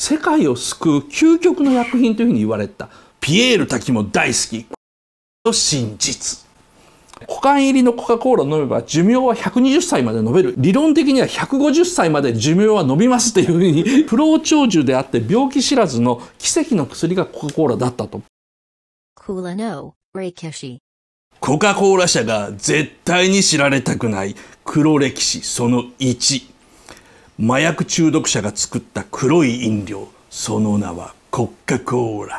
世界を救う究極の薬品というふうに言われたピエール滝も大好きの真実股間入りのコカ・コーラを飲めば寿命は120歳まで延べる理論的には150歳まで寿命は延びますというふうに不老長寿であって病気知らずの奇跡の薬がコカ・コーラだったとコカ・コーラ社が絶対に知られたくない黒歴史その1麻薬中毒者が作った黒い飲料その名はコカ・コーラ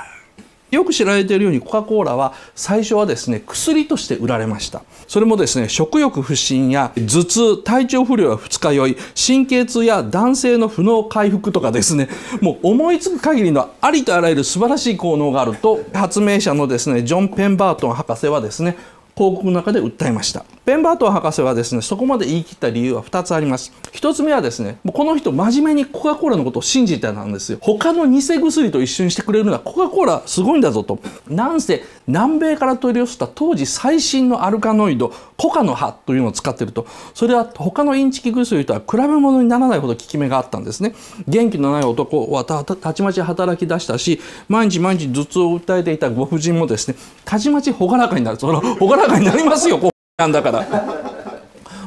よく知られているようにコカ・コーラは最初はですね薬として売られましたそれもですね食欲不振や頭痛体調不良や二日酔い神経痛や男性の不能回復とかですねもう思いつく限りのありとあらゆる素晴らしい効能があると発明者のですねジョン・ペンバートン博士はですね広告の中で訴えましたベンバート博士はですねそこまで言い切った理由は2つあります1つ目はですねもうこの人真面目にコカ・コーラのことを信じてたんですよ他の偽薬と一緒にしてくれるのはコカ・コーラすごいんだぞとなんせ南米から取り寄せた当時最新のアルカノイドコカの葉というのを使ってるとそれは他のインチキ薬とは比べ物にならないほど効き目があったんですね元気のない男はたちまち働き出したし毎日毎日頭痛を訴えていたご婦人もですねたちまち朗らかになるその朗らかになりますよなんだから。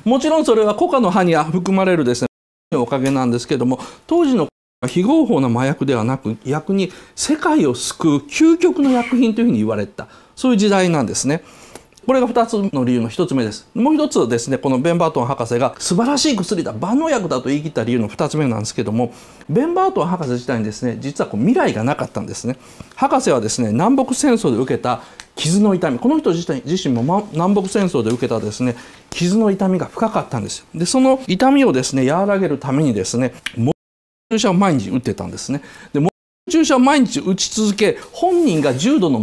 もちろんそれはコカの葉に含まれるですね、おかげなんですけども、当時の非合法な麻薬ではなく、逆に世界を救う究極の薬品というふうに言われた。そういう時代なんですね。これが2つの理由の1つ目です。もう1つですね、このベンバートン博士が素晴らしい薬だ、万能薬だと言い切った理由の2つ目なんですけども、ベンバートン博士自体にですね、実はこう未来がなかったんですね。博士はですね、南北戦争で受けた傷の痛みこの人自身も、ま、南北戦争で受けたですね傷の痛みが深かったんですよでその痛みをですね和らげるためにですね注射を毎日打ってたんですねで注射を毎日打ち続け本人が重度の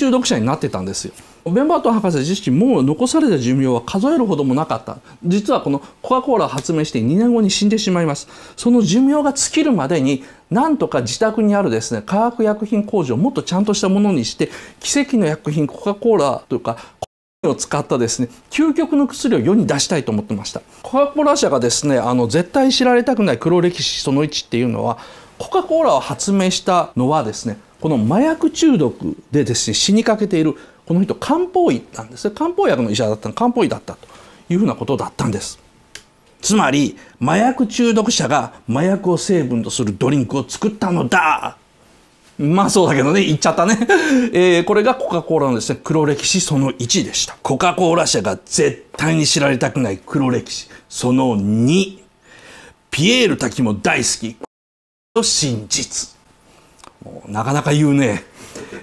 中毒者になってたんですよ。ベンバートン博士自身もう残された寿命は数えるほどもなかった。実はこのコカ・コーラを発明して2年後に死んでしまいます。その寿命が尽きるまでに、なんとか自宅にあるですね、化学薬品工場をもっとちゃんとしたものにして、奇跡の薬品コカ・コーラというか、を使ったですね究極の薬を世に出したいと思ってましたコカ・コーラ社がですねあの絶対知られたくない黒歴史その1っていうのはコカ・コーラを発明したのはですねこの麻薬中毒でですね死にかけているこの人漢方医なんです漢方薬の医者だったの漢方医だったというふうなことだったんですつまり麻薬中毒者が麻薬を成分とするドリンクを作ったのだまあそうだけどね、言っちゃったね。えー、これがコカ・コーラのですね、黒歴史その1でした。コカ・コーラ社が絶対に知られたくない黒歴史その2。ピエール滝も大好き。真実。なかなか言うね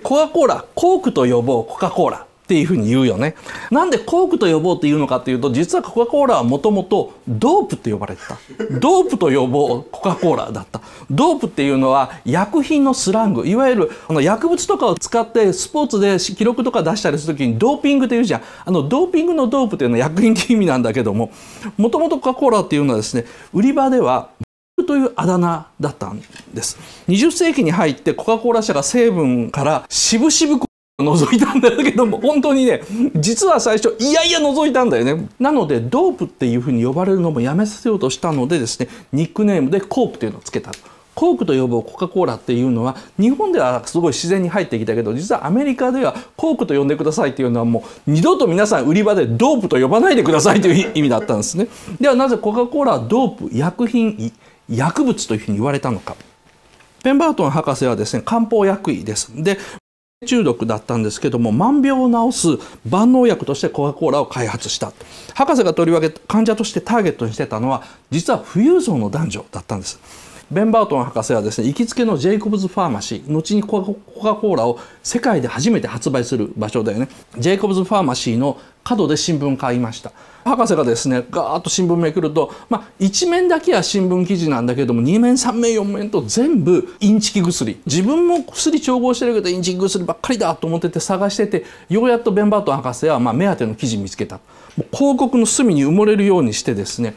コカ・コーラコークと呼ぼうコカ・コーラっていうふに言うよね。なんでコークと呼ぼうっていうのかっていうと実はコカ・コーラはもともとドープって呼ばれてた。ドープと呼ぼうコカ・コーラだった。ドープっていうのは薬品のスラングいわゆるあの薬物とかを使ってスポーツで記録とか出したりする時にドーピングっていうじゃん。あのドーピングのドープっていうのは薬品って意味なんだけどももともとコカ・コーラっていうのはですね売り場ではというあだ名だったんです20世紀に入ってコカ・コーラ社が成分から渋々覗いたんだけども本当にね実は最初いやいや覗いたんだよねなのでドープっていうふうに呼ばれるのもやめさせようとしたのでですねニックネームでコープというのをつけたコークと呼ぶコカ・コーラっていうのは日本ではすごい自然に入ってきたけど実はアメリカではコークと呼んでくださいっていうのはもう二度と皆さん売り場でドープと呼ばないでくださいという意味だったんですねではなぜコカ・コーラはドープ薬品薬物というふうに言われたのか。ペンバートン博士はですね、漢方薬医です。で、中毒だったんですけども万病を治す万能薬としてコカ・コーラを開発した博士がとりわけ患者としてターゲットにしてたのは実は富裕層の男女だったんですベンバートン博士はですね行きつけのジェイコブズ・ファーマシー後にコカ・コーラを世界で初めて発売する場所だよねジェイコブズ・ファーマシーの角で新聞買いました博士がですねガーッと新聞めくると、まあ、1面だけは新聞記事なんだけども2面3面4面と全部インチキ薬自分も薬調合してるけどインチキ薬ばっかりだと思ってて探しててようやっとベンバートン博士は、まあ、目当ての記事見つけた広告の隅に埋もれるようにしてですね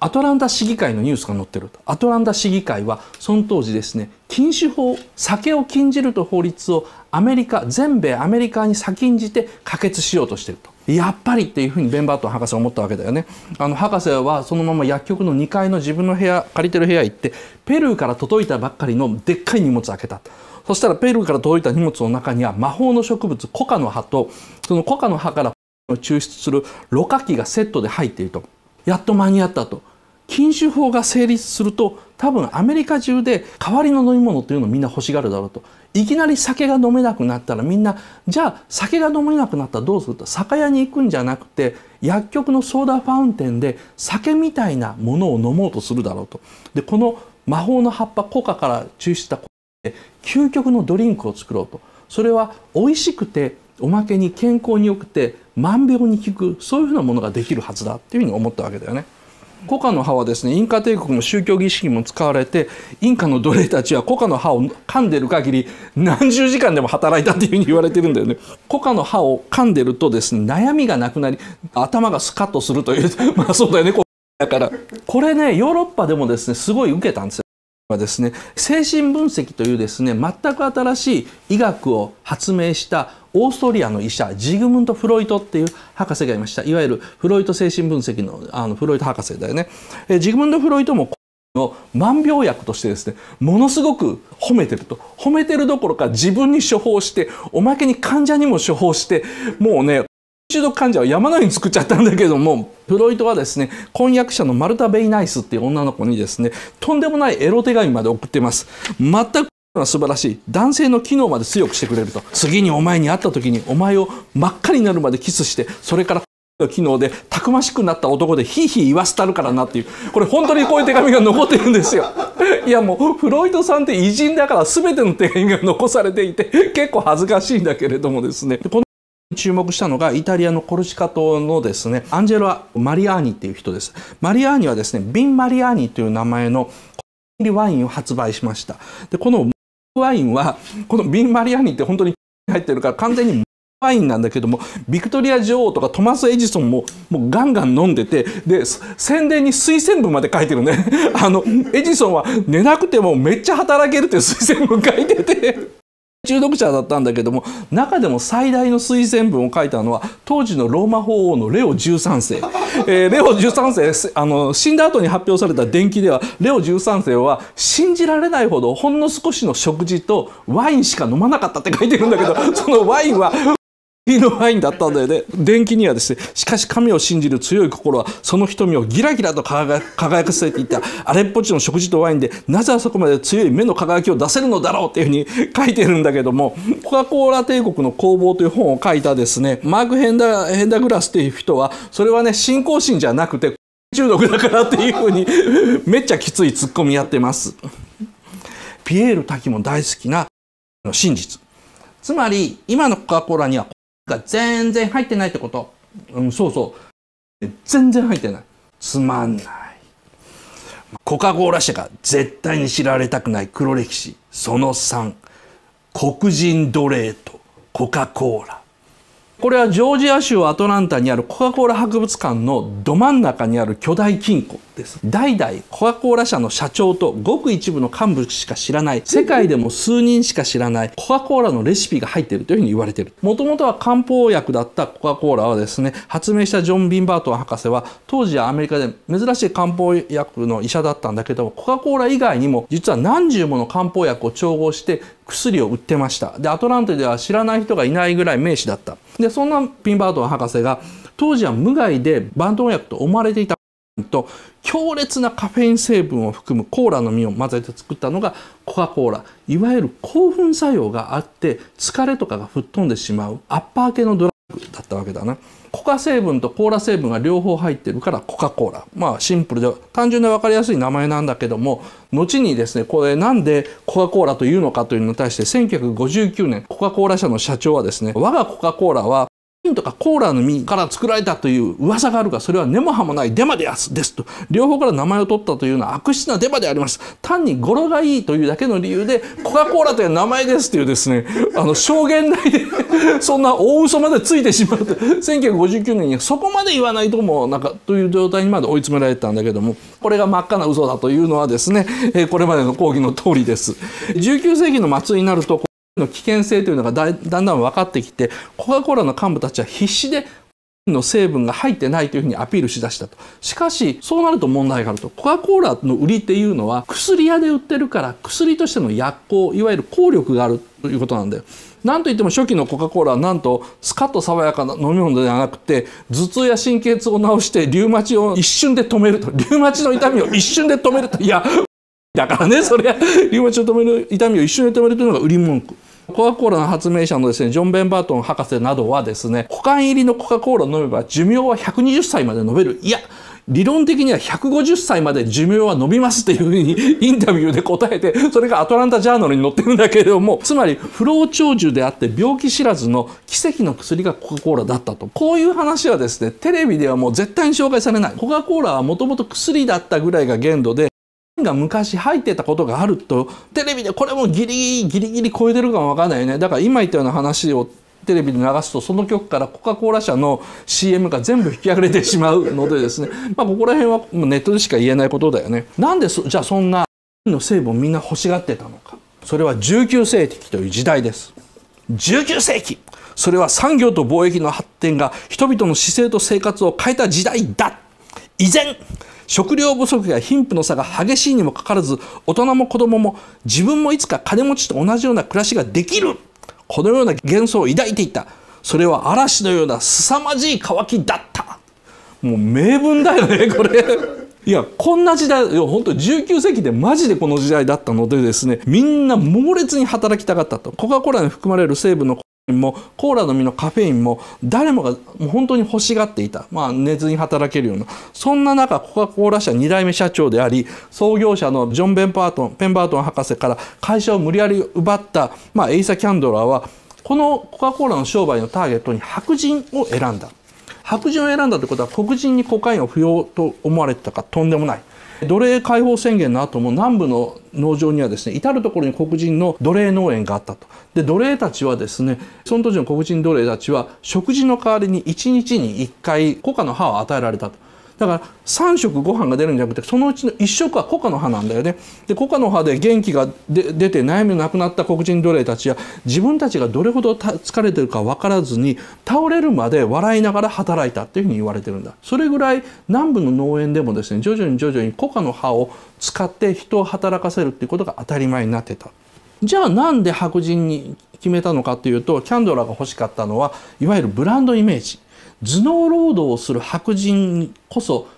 アトランタ市議会のニュースが載ってるアトランタ市議会はその当時ですね禁酒法酒を禁じると法律をアメリカ全米アメリカに先んじて可決しようとしていると。やっぱりっていうふうにベンバートン博士は思ったわけだよねあの博士はそのまま薬局の2階の自分の部屋借りてる部屋行ってペルーから届いたばっかりのでっかい荷物を開けたそしたらペルーから届いた荷物の中には魔法の植物コカの葉とそのコカの葉から 抽出するろ過器がセットで入っているとやっと間に合ったと禁酒法が成立すると多分アメリカ中で代わりの飲み物というのをみんな欲しがるだろうといきなり酒が飲めなくなったらみんなじゃあ酒が飲めなくなったらどうすると酒屋に行くんじゃなくて薬局のソーダファウンテンで酒みたいなものを飲もうとするだろうとでこの魔法の葉っぱコカから抽出したで究極のドリンクを作ろうとそれは美味しくておまけに健康に良くて万病に効くそういうふうなものができるはずだっていうふうに思ったわけだよね。コカの葉はですねインカ帝国の宗教儀式も使われてインカの奴隷たちはコカの葉を噛んでる限り何十時間でも働いたっていうふうに言われてるんだよね。コカの葉を噛んでるとですね悩みがなくなり頭がスカッとするという まあそうだよねだからこれねヨーロッパでもですねすごい受けたんですよ。はですね、精神分析というですね全く新しい医学を発明したオーストリアの医者ジグムント・フロイトっていう博士がいましたいわゆるフロイト精神分析のあのフロイト博士だよね、えジグムント・フロイトもの万病薬としてですねものすごく褒めてると褒めてるどころか自分に処方しておまけに患者にも処方してもうね中毒患者は山のように作っちゃったんだけども、フロイトはですね、婚約者のマルタ・ベイナイスっていう女の子にですね、とんでもないエロ手紙まで送ってます。全く素晴らしい男性の機能まで強くしてくれると次にお前に会った時にお前を真っ赤になるまでキスしてそれからの機能でたくましくなった男でひいひい言わせたるからなっていうこれ本当にこういう手紙が残ってるんですよいやもうフロイトさんって偉人だから全ての手紙が残されていて結構恥ずかしいんだけれどもですねこの注目したのがイタリアのコルシカ島のですねアンジェロマリアーニっていう人ですマリアーニはですねビン・マリアーニという名前のワインを発売しましたでこのワインはこのビン・マリアニって本当に入ってるから完全にワインなんだけどもビクトリア女王とかトマス・エジソンももうガンガン飲んでてで宣伝に推薦文まで書いてるねあのエジソンは寝なくてもめっちゃ働けるって推薦文書いてて中毒者だったんだけども中でも最大の推薦文を書いたのは当時のローマ法王のレオ13世、えー、レオ13世あの死んだ後に発表された伝記ではレオ13世は信じられないほどほんの少しの食事とワインしか飲まなかったって書いてるんだけどそのワインはーのワインだったんだよね。電気にはですね、しかし神を信じる強い心は、その瞳をギラギラと輝かせていた、あれっぽっちの食事とワインで、なぜあそこまで強い目の輝きを出せるのだろうっていうふうに書いてるんだけども、コカ・コーラ帝国の工房という本を書いたですね、マーク・ヘンダヘンダグラスという人は、それはね、信仰心じゃなくて、中毒だからっていうふうに、めっちゃきついツッコミやってます。ピエール滝も大好きな真実。つまり、今のコカ・コーラにはが全然入ってないってこと。うん、そうそう。全然入ってない。つまんない。コカ・ゴーラ社が絶対に知られたくない黒歴史。その3。黒人奴隷とコカ・コーラ。これはジョージア州アトランタにあるコカ・コーラ博物館のど真ん中にある巨大金庫。です代々コカ・コーラ社の社長とごく一部の幹部しか知らない世界でも数人しか知らないコカ・コーラのレシピが入っているというふうに言われているもともとは漢方薬だったコカ・コーラはですね発明したジョン・ビンバートン博士は当時はアメリカで珍しい漢方薬の医者だったんだけどコカ・コーラ以外にも実は何十もの漢方薬を調合して薬を売ってましたでアトランィでは知らない人がいないぐらい名士だったでそんなビンバートン博士が当時は無害で万能薬と思われていたと強烈なカフェイン成分を含むコーラの実を混ぜて作ったのがコカ・コーラいわゆる興奮作用があって疲れとかが吹っ飛んでしまうアッパー系のドラッグだったわけだなコカ成分とコーラ成分が両方入ってるからコカ・コーラまあシンプルで単純で分かりやすい名前なんだけども後にですねこれなんでコカ・コーラというのかというのに対して1959年コカ・コーラ社の社長はですね我がコカ・コーラはンとかコーラの実から作られたという噂があるがそれは根も葉もないデマでやすですと両方から名前を取ったというのは悪質なデマであります単に語呂がいいというだけの理由でコカ・コーラという名前ですというですねあの証言台でそんな大嘘までついてしまうと1959年にそこまで言わないともなんかという状態にまで追い詰められたんだけどもこれが真っ赤な嘘だというのはですねこれまでの講義の通りです19世紀の末になるとの危険性というのがだんだん分かってきてコカ・コーラの幹部たちは必死での成分が入ってないというふうにアピールしだしたと。しかし、そうなると問題があると。コカ・コーラの売りっていうのは薬屋で売ってるから薬としての薬効、いわゆる効力があるということなんだよ。なんといっても初期のコカ・コーラはなんとスカッと爽やかな飲み物ではなくて頭痛や神経痛を治してリウマチを一瞬で止めると。リウマチの痛みを一瞬で止めると。いや、だからね、それリウマチを止める痛みを一瞬で止めるというのが売り文句。コカ・コーラの発明者のですね、ジョン・ベンバートン博士などはですね、股間入りのコカ・コーラを飲めば寿命は120歳まで延べる。いや、理論的には150歳まで寿命は伸びますっていうふうに インタビューで答えて、それがアトランタジャーナルに載ってるんだけれども、つまり不老長寿であって病気知らずの奇跡の薬がコカ・コーラだったと。こういう話はですね、テレビではもう絶対に紹介されない。コカ・コーラはもともと薬だったぐらいが限度で、が昔入ってたことがあるとテレビでこれもギリギリギリギリ超えてるかもわかんないよねだから今言ったような話をテレビで流すとその曲からコカ・コーラ社の CM が全部引き上げてしまうのでですね まあここら辺はネットでしか言えないことだよねなんでじゃあそんなの成分をみんな欲しがってたのかそれは19世紀という時代です19世紀それは産業と貿易の発展が人々の姿勢と生活を変えた時代だ依然食料不足や貧富の差が激しいにもかかわらず大人も子供も自分もいつか金持ちと同じような暮らしができるこのような幻想を抱いていたそれは嵐のような凄まじい渇きだったもう名文だよねこれ いやこんな時代本当19世紀でマジでこの時代だったのでですねみんな猛烈に働きたかったとコカ・コーラに含まれる成分のもコーラの実のカフェインも誰もがもう本当に欲しがっていた、まあ、寝ずに働けるようなそんな中コカ・コーラ社2代目社長であり創業者のジョン・ベンパートンペンバートン博士から会社を無理やり奪った、まあ、エイサ・キャンドラーはこのコカ・コーラの商売のターゲットに白人を選んだ白人を選んだということは黒人にコカインを不要と思われてたかとんでもない。奴隷解放宣言の後も南部の農場にはですね至る所に黒人の奴隷農園があったとで奴隷たちはですねその当時の黒人奴隷たちは食事の代わりに1日に1回コカの葉を与えられたとだから3食ご飯が出るんじゃなくてそのうちの1食はコカの葉なんだよね。でコカの葉で元気が出て悩みのなくなった黒人奴隷たちや自分たちがどれほど疲れてるか分からずに倒れるまで笑いながら働いたっていうふうに言われてるんだ。それぐらい南部の農園でもですね徐々に徐々にコカの葉を使って人を働かせるっていうことが当たり前になってた。じゃあなんで白人に決めたのかというとキャンドラが欲しかったのはいわゆるブランドイメージ頭脳労働をする白人こそ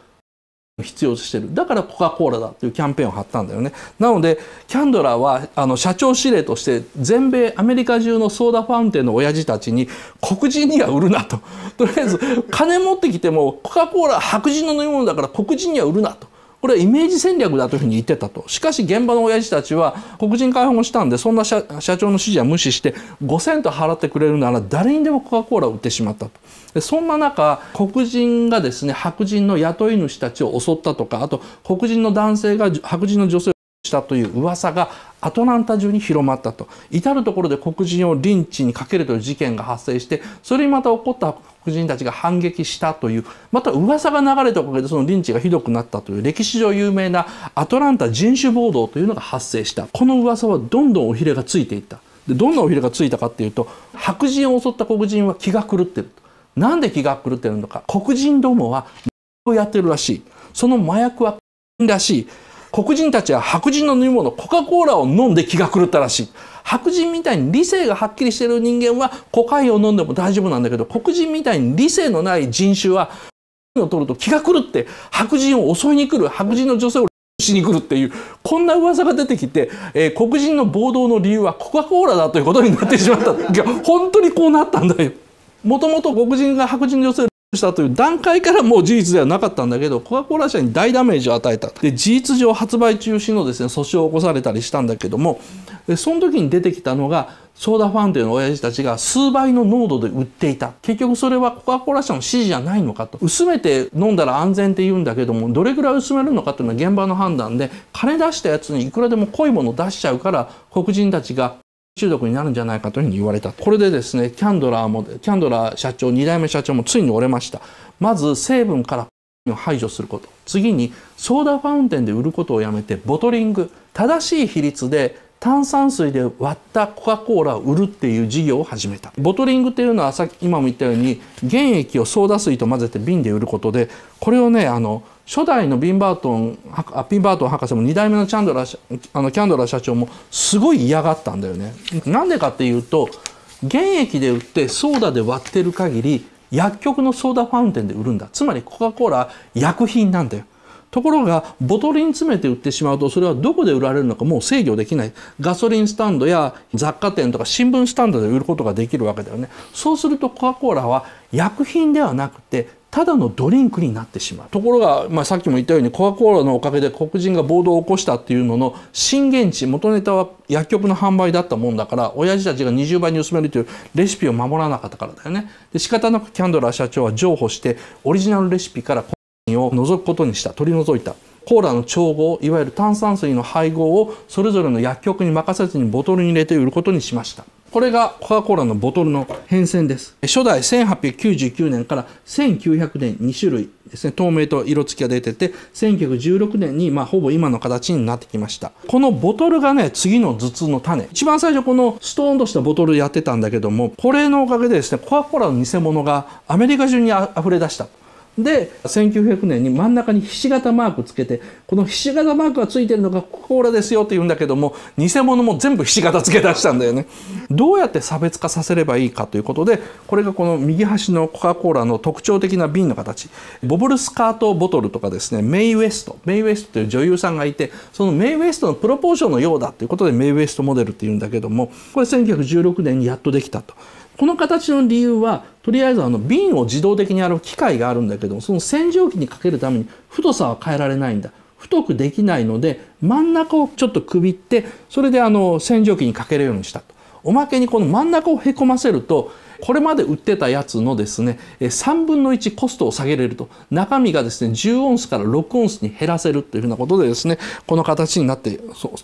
必要としてるだからコカ・コーラだというキャンペーンを張ったんだよねなのでキャンドラはあの社長指令として全米アメリカ中のソーダファウンテンの親父たちに黒人には売るなととりあえず金持ってきてもコカ・コーラ白人の飲み物だから黒人には売るなとこれはイメージ戦略だというふうに言ってたと。しかし現場の親父たちは黒人解放したんで、そんな社長の指示は無視して5セント払ってくれるなら誰にでもコカ・コーラを売ってしまったと。でそんな中、黒人がですね、白人の雇い主たちを襲ったとか、あと黒人の男性が白人の女性をしたという噂がアトランタ中に広まったと至る所で黒人をリンチにかけるという事件が発生してそれにまた起こった黒人たちが反撃したというまた噂が流れたおかげでそのリンチがひどくなったという歴史上有名なアトランタ人種暴動というのが発生したこの噂はどんどん尾ひれがついていったでどんな尾ひれがついたかっていうと白人を襲った黒人は気が狂ってるなんで気が狂ってるのか黒人どもはをやってるらしいその麻薬はらしい黒人たちは白人の飲み物コカ・コーラを飲んで気が狂ったらしい白人みたいに理性がはっきりしてる人間はコカインを飲んでも大丈夫なんだけど黒人みたいに理性のない人種はを取ると気が狂って白人を襲いに来る白人の女性をしに来るっていうこんな噂が出てきて、えー、黒人の暴動の理由はコカ・コーラだということになってしまった本当にこうなったんだよ。もともと黒人が白人の女性したという段階からもう事実ではなかったんだけど、コカ・コーラ社に大ダメージを与えた。で、事実上発売中止のですね、訴訟を起こされたりしたんだけども、でその時に出てきたのが、ソーダファンデの親父たちが数倍の濃度で売っていた。結局それはコカ・コーラ社の指示じゃないのかと。薄めて飲んだら安全って言うんだけども、どれぐらい薄めるのかっていうのは現場の判断で、金出したやつにいくらでも濃いもの出しちゃうから、黒人たちが中毒になるんじゃないかというふうに言われたこれでですねキャンドラーもキャンドラー社長2代目社長もついに折れましたまず成分からを排除すること次にソーダファウンテンで売ることをやめてボトリング正しい比率で炭酸水で割ったコカ・コーラを売るっていう事業を始めたボトリングっていうのはさ今も言ったように原液をソーダ水と混ぜて瓶で売ることでこれをねあの初代のビンバートンあピンバートン博士も2代目のチャンドラあのキャンドラ社長もすごい嫌がったんだよね。なんでかっていうと原液で売ってソーダで割ってる限り薬局のソーダファウンテンで売るんだつまりコカ・コーラ薬品なんだよところがボトルに詰めて売ってしまうとそれはどこで売られるのかもう制御できないガソリンスタンドや雑貨店とか新聞スタンドで売ることができるわけだよねそうするとコカ・コーラは薬品ではなくてただのドリンクになってしまうところが、まあ、さっきも言ったようにコカ・コーラのおかげで黒人が暴動を起こしたっていうのの震源地元ネタは薬局の販売だったもんだから親父たちが20倍に薄めるというレシピを守らなかったからだよね。で仕方なくキャンドラー社長は譲歩してオリジナルレシピからを除くことにした取り除いたコーラの調合いわゆる炭酸水の配合をそれぞれの薬局に任せずにボトルに入れて売ることにしましたこれがコカ・コーラのボトルの変遷です初代1899年から1900年2種類ですね透明と色付きが出てて1916年にまあほぼ今の形になってきましたこのボトルがね次の頭痛の種一番最初このストーンとしたボトルやってたんだけどもこれのおかげでですねコカ・コーラの偽物がアメリカ中に溢れ出したで1900年に真ん中にひし形マークつけてこのひし形マークがついてるのがコーラですよって言うんだけども偽物も全部ひし形つけ出したんだよね。どうやって差別化させればいいかということでこれがこの右端のコカ・コーラの特徴的な瓶の形ボブルスカートボトルとかですねメイ・ウェストメイ・ウェストという女優さんがいてそのメイ・ウェストのプロポーションのようだということでメイ・ウェストモデルっていうんだけどもこれ1916年にやっとできたと。この形の理由はとりあえずあの瓶を自動的に洗う機械があるんだけどもその洗浄機にかけるために太さは変えられないんだ太くできないので真ん中をちょっとくびってそれであの洗浄機にかけるようにしたと。おまけにこの真ん中をへこませるとこれまで売ってたやつのですね3分の1コストを下げれると中身がですね10オンスから6オンスに減らせるというふうなことでですねこの形になって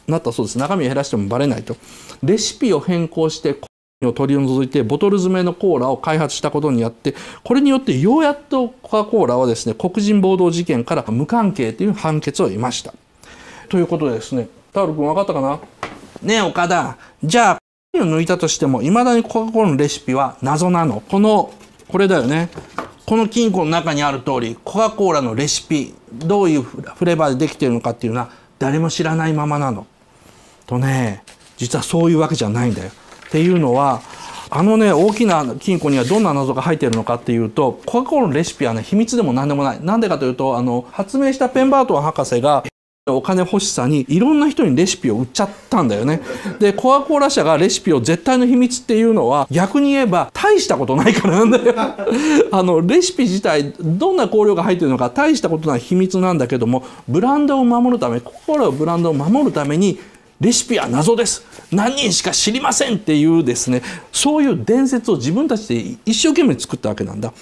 なったそうです中身を減らしてもバレないとレシピを変更してを取り除いてボトル詰めのコーラを開発したことによってこれによってようやっとコカ・コーラはですね黒人暴動事件から無関係という判決を得ましたということでですねタオル君分かったかなねえ岡田じゃあを抜いたとしてもいまだにコカ・コーラのレシピは謎なのこのこれだよねこの金庫の中にある通りコカ・コーラのレシピどういうフレーバーでできてるのかっていうのは誰も知らないままなのとね実はそういうわけじゃないんだよっていうのはあのね大きな金庫にはどんな謎が入っているのかっていうとコカ・コーラのレシピはね秘密でも何でもないなんでかというとあの発明したペンバートン博士がお金欲しさにいろんな人にレシピを売っちゃったんだよね。で、コアコーラ社がレシピを絶対の秘密っていうのは逆に言えば大したことないからなんだよ。あの、レシピ自体どんな香料が入ってるのか大したことない秘密なんだけども、ブランドを守るため、コカ・コーラのブランドを守るためにレシピは謎です何人しか知りませんっていうですねそういう伝説を自分たちで一生懸命作ったわけなんだ。